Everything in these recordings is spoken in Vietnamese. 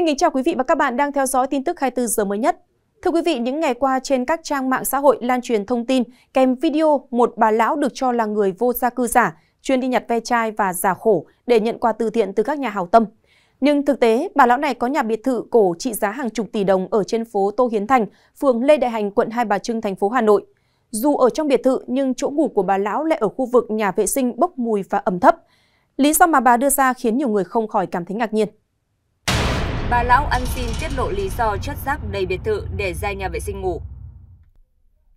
Xin kính chào quý vị và các bạn đang theo dõi tin tức 24 giờ mới nhất. Thưa quý vị, những ngày qua trên các trang mạng xã hội lan truyền thông tin kèm video một bà lão được cho là người vô gia cư giả, chuyên đi nhặt ve chai và giả khổ để nhận quà từ thiện từ các nhà hảo tâm. Nhưng thực tế, bà lão này có nhà biệt thự cổ trị giá hàng chục tỷ đồng ở trên phố Tô Hiến Thành, phường Lê Đại Hành, quận Hai Bà Trưng, thành phố Hà Nội. Dù ở trong biệt thự nhưng chỗ ngủ của bà lão lại ở khu vực nhà vệ sinh bốc mùi và ẩm thấp. Lý do mà bà đưa ra khiến nhiều người không khỏi cảm thấy ngạc nhiên. Bà lão ăn xin tiết lộ lý do chất rác đầy biệt thự để ra nhà vệ sinh ngủ.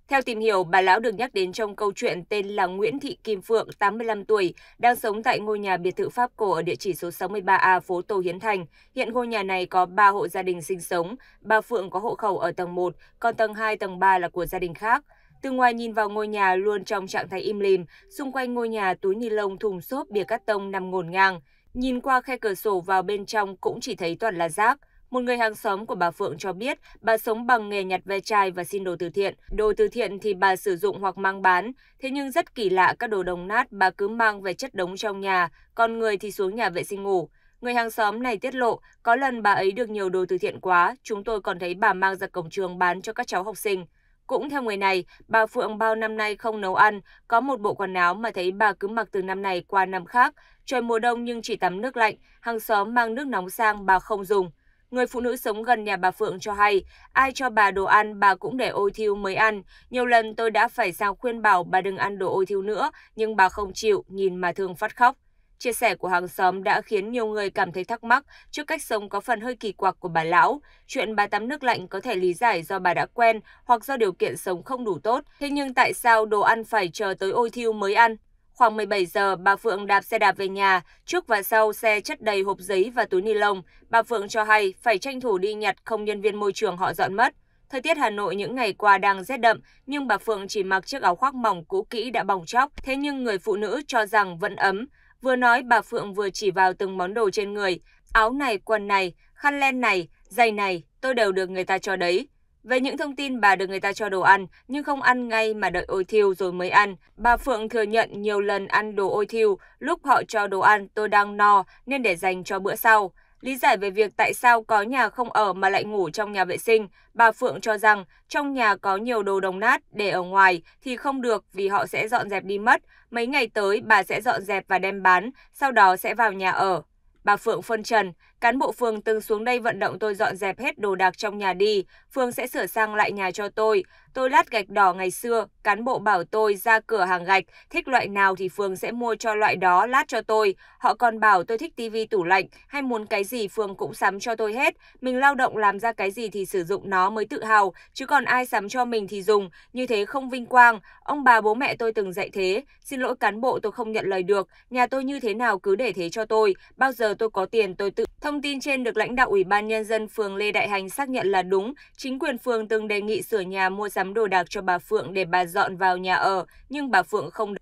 Theo tìm hiểu, bà lão được nhắc đến trong câu chuyện tên là Nguyễn Thị Kim Phượng, 85 tuổi, đang sống tại ngôi nhà biệt thự Pháp cổ ở địa chỉ số 63A phố Tô Hiến Thành. Hiện ngôi nhà này có 3 hộ gia đình sinh sống, bà Phượng có hộ khẩu ở tầng 1, còn tầng 2, tầng 3 là của gia đình khác. Từ ngoài nhìn vào ngôi nhà luôn trong trạng thái im lìm, xung quanh ngôi nhà túi ni lông, thùng xốp, bìa cắt tông nằm ngổn ngang. Nhìn qua khe cửa sổ vào bên trong cũng chỉ thấy toàn là rác. Một người hàng xóm của bà Phượng cho biết bà sống bằng nghề nhặt ve chai và xin đồ từ thiện. Đồ từ thiện thì bà sử dụng hoặc mang bán, thế nhưng rất kỳ lạ các đồ đồng nát bà cứ mang về chất đống trong nhà, còn người thì xuống nhà vệ sinh ngủ. Người hàng xóm này tiết lộ, có lần bà ấy được nhiều đồ từ thiện quá, chúng tôi còn thấy bà mang ra cổng trường bán cho các cháu học sinh. Cũng theo người này, bà Phượng bao năm nay không nấu ăn, có một bộ quần áo mà thấy bà cứ mặc từ năm này qua năm khác. Trời mùa đông nhưng chỉ tắm nước lạnh, hàng xóm mang nước nóng sang bà không dùng. Người phụ nữ sống gần nhà bà Phượng cho hay, ai cho bà đồ ăn bà cũng để ôi thiêu mới ăn. Nhiều lần tôi đã phải sang khuyên bảo bà đừng ăn đồ ôi thiêu nữa, nhưng bà không chịu, nhìn mà thương phát khóc. Chia sẻ của hàng xóm đã khiến nhiều người cảm thấy thắc mắc trước cách sống có phần hơi kỳ quặc của bà lão. Chuyện bà tắm nước lạnh có thể lý giải do bà đã quen hoặc do điều kiện sống không đủ tốt. Thế nhưng tại sao đồ ăn phải chờ tới ôi thiêu mới ăn? Khoảng 17 giờ, bà Phượng đạp xe đạp về nhà, trước và sau xe chất đầy hộp giấy và túi ni lông. Bà Phượng cho hay phải tranh thủ đi nhặt không nhân viên môi trường họ dọn mất. Thời tiết Hà Nội những ngày qua đang rét đậm, nhưng bà Phượng chỉ mặc chiếc áo khoác mỏng cũ kỹ đã bỏng chóc. Thế nhưng người phụ nữ cho rằng vẫn ấm. Vừa nói bà Phượng vừa chỉ vào từng món đồ trên người, áo này, quần này, khăn len này, giày này, tôi đều được người ta cho đấy. Về những thông tin bà được người ta cho đồ ăn, nhưng không ăn ngay mà đợi ôi thiêu rồi mới ăn. Bà Phượng thừa nhận nhiều lần ăn đồ ôi thiêu, lúc họ cho đồ ăn tôi đang no nên để dành cho bữa sau. Lý giải về việc tại sao có nhà không ở mà lại ngủ trong nhà vệ sinh, bà Phượng cho rằng trong nhà có nhiều đồ đồng nát để ở ngoài thì không được vì họ sẽ dọn dẹp đi mất. Mấy ngày tới bà sẽ dọn dẹp và đem bán, sau đó sẽ vào nhà ở. Bà Phượng phân trần, cán bộ phường từng xuống đây vận động tôi dọn dẹp hết đồ đạc trong nhà đi, phường sẽ sửa sang lại nhà cho tôi. Tôi lát gạch đỏ ngày xưa, cán bộ bảo tôi ra cửa hàng gạch, thích loại nào thì phường sẽ mua cho loại đó lát cho tôi. Họ còn bảo tôi thích tivi tủ lạnh hay muốn cái gì phường cũng sắm cho tôi hết. Mình lao động làm ra cái gì thì sử dụng nó mới tự hào, chứ còn ai sắm cho mình thì dùng, như thế không vinh quang. Ông bà bố mẹ tôi từng dạy thế, xin lỗi cán bộ tôi không nhận lời được, nhà tôi như thế nào cứ để thế cho tôi, bao giờ tôi có tiền tôi tự. Thông tin trên được lãnh đạo Ủy ban Nhân dân phường Lê Đại Hành xác nhận là đúng. Chính quyền phường từng đề nghị sửa nhà mua sắm đồ đạc cho bà Phượng để bà dọn vào nhà ở, nhưng bà Phượng không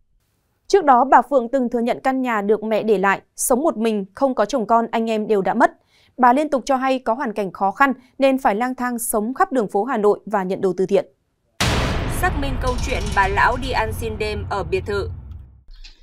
Trước đó, bà Phượng từng thừa nhận căn nhà được mẹ để lại, sống một mình, không có chồng con, anh em đều đã mất. Bà liên tục cho hay có hoàn cảnh khó khăn nên phải lang thang sống khắp đường phố Hà Nội và nhận đồ từ thiện. Xác minh câu chuyện bà lão đi ăn xin đêm ở biệt thự,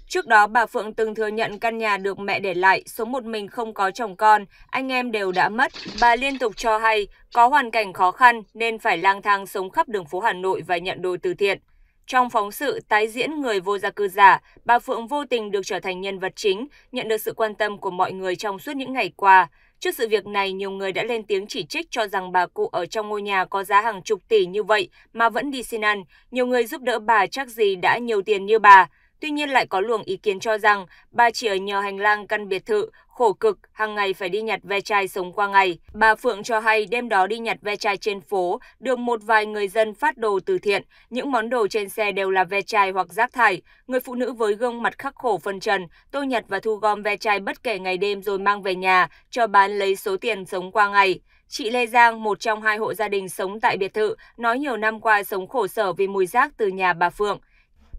Trước đó, bà Phượng từng thừa nhận căn nhà được mẹ để lại, sống một mình không có chồng con, anh em đều đã mất. Bà liên tục cho hay có hoàn cảnh khó khăn nên phải lang thang sống khắp đường phố Hà Nội và nhận đồ từ thiện. Trong phóng sự tái diễn người vô gia cư giả, bà Phượng vô tình được trở thành nhân vật chính, nhận được sự quan tâm của mọi người trong suốt những ngày qua. Trước sự việc này, nhiều người đã lên tiếng chỉ trích cho rằng bà cụ ở trong ngôi nhà có giá hàng chục tỷ như vậy mà vẫn đi xin ăn. Nhiều người giúp đỡ bà chắc gì đã nhiều tiền như bà. Tuy nhiên lại có luồng ý kiến cho rằng bà chỉ ở nhờ hành lang căn biệt thự, khổ cực, hàng ngày phải đi nhặt ve chai sống qua ngày. Bà Phượng cho hay đêm đó đi nhặt ve chai trên phố, được một vài người dân phát đồ từ thiện. Những món đồ trên xe đều là ve chai hoặc rác thải. Người phụ nữ với gương mặt khắc khổ phân trần, tôi nhặt và thu gom ve chai bất kể ngày đêm rồi mang về nhà, cho bán lấy số tiền sống qua ngày. Chị Lê Giang, một trong hai hộ gia đình sống tại biệt thự, nói nhiều năm qua sống khổ sở vì mùi rác từ nhà bà Phượng.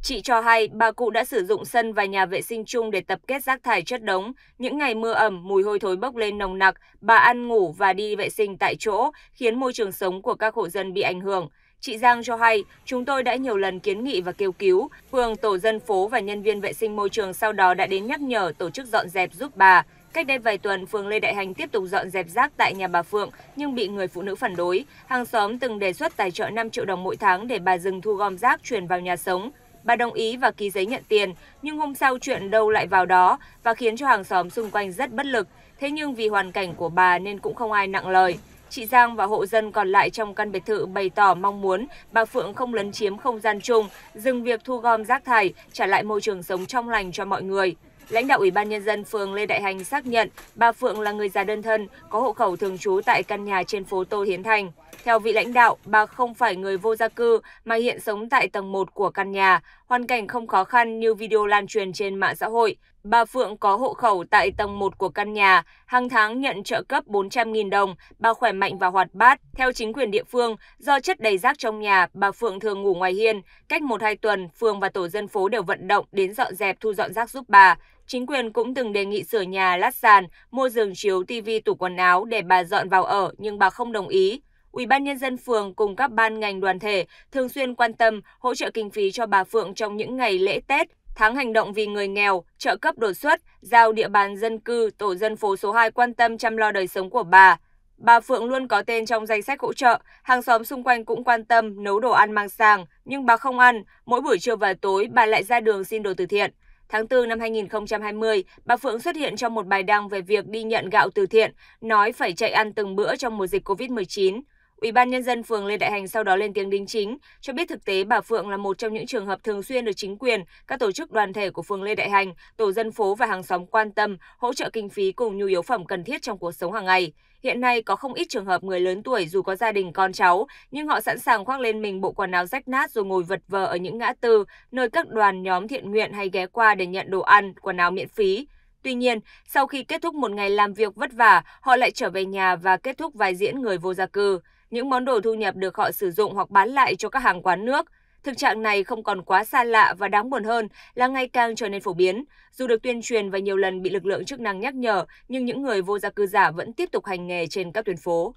Chị cho hay bà cụ đã sử dụng sân và nhà vệ sinh chung để tập kết rác thải chất đống. Những ngày mưa ẩm, mùi hôi thối bốc lên nồng nặc, bà ăn ngủ và đi vệ sinh tại chỗ, khiến môi trường sống của các hộ dân bị ảnh hưởng. Chị Giang cho hay, chúng tôi đã nhiều lần kiến nghị và kêu cứu. Phường, tổ dân phố và nhân viên vệ sinh môi trường sau đó đã đến nhắc nhở tổ chức dọn dẹp giúp bà. Cách đây vài tuần, phường Lê Đại Hành tiếp tục dọn dẹp rác tại nhà bà Phượng nhưng bị người phụ nữ phản đối. Hàng xóm từng đề xuất tài trợ 5 triệu đồng mỗi tháng để bà dừng thu gom rác chuyển vào nhà sống. Bà đồng ý và ký giấy nhận tiền, nhưng hôm sau chuyện đâu lại vào đó và khiến cho hàng xóm xung quanh rất bất lực. Thế nhưng vì hoàn cảnh của bà nên cũng không ai nặng lời. Chị Giang và hộ dân còn lại trong căn biệt thự bày tỏ mong muốn bà Phượng không lấn chiếm không gian chung, dừng việc thu gom rác thải, trả lại môi trường sống trong lành cho mọi người lãnh đạo Ủy ban Nhân dân phường Lê Đại Hành xác nhận bà Phượng là người già đơn thân, có hộ khẩu thường trú tại căn nhà trên phố Tô Hiến Thành. Theo vị lãnh đạo, bà không phải người vô gia cư mà hiện sống tại tầng một của căn nhà, hoàn cảnh không khó khăn như video lan truyền trên mạng xã hội. Bà Phượng có hộ khẩu tại tầng 1 của căn nhà, hàng tháng nhận trợ cấp 400.000 đồng, bà khỏe mạnh và hoạt bát. Theo chính quyền địa phương, do chất đầy rác trong nhà, bà Phượng thường ngủ ngoài hiên. Cách 1-2 tuần, phường và tổ dân phố đều vận động đến dọn dẹp thu dọn rác giúp bà. Chính quyền cũng từng đề nghị sửa nhà, lát sàn, mua giường chiếu, tivi, tủ quần áo để bà dọn vào ở, nhưng bà không đồng ý. Ủy ban nhân dân phường cùng các ban ngành đoàn thể thường xuyên quan tâm, hỗ trợ kinh phí cho bà Phượng trong những ngày lễ Tết, tháng hành động vì người nghèo, trợ cấp đột xuất, giao địa bàn dân cư, tổ dân phố số 2 quan tâm chăm lo đời sống của bà. Bà Phượng luôn có tên trong danh sách hỗ trợ, hàng xóm xung quanh cũng quan tâm nấu đồ ăn mang sang, nhưng bà không ăn, mỗi buổi trưa và tối bà lại ra đường xin đồ từ thiện. Tháng 4 năm 2020, bà Phượng xuất hiện trong một bài đăng về việc đi nhận gạo từ thiện, nói phải chạy ăn từng bữa trong mùa dịch Covid-19. Ủy ban nhân dân phường Lê Đại Hành sau đó lên tiếng đính chính, cho biết thực tế bà Phượng là một trong những trường hợp thường xuyên được chính quyền, các tổ chức đoàn thể của phường Lê Đại Hành, tổ dân phố và hàng xóm quan tâm, hỗ trợ kinh phí cùng nhu yếu phẩm cần thiết trong cuộc sống hàng ngày. Hiện nay có không ít trường hợp người lớn tuổi dù có gia đình con cháu, nhưng họ sẵn sàng khoác lên mình bộ quần áo rách nát rồi ngồi vật vờ ở những ngã tư, nơi các đoàn nhóm thiện nguyện hay ghé qua để nhận đồ ăn, quần áo miễn phí. Tuy nhiên, sau khi kết thúc một ngày làm việc vất vả, họ lại trở về nhà và kết thúc vai diễn người vô gia cư những món đồ thu nhập được họ sử dụng hoặc bán lại cho các hàng quán nước. Thực trạng này không còn quá xa lạ và đáng buồn hơn là ngày càng trở nên phổ biến. Dù được tuyên truyền và nhiều lần bị lực lượng chức năng nhắc nhở, nhưng những người vô gia cư giả vẫn tiếp tục hành nghề trên các tuyến phố.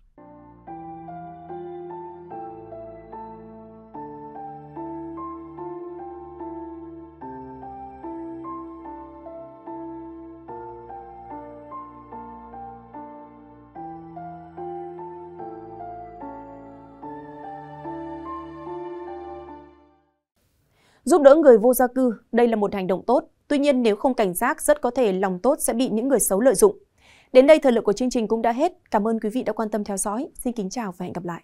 Giúp đỡ người vô gia cư, đây là một hành động tốt, tuy nhiên nếu không cảnh giác rất có thể lòng tốt sẽ bị những người xấu lợi dụng. Đến đây thời lượng của chương trình cũng đã hết. Cảm ơn quý vị đã quan tâm theo dõi. Xin kính chào và hẹn gặp lại.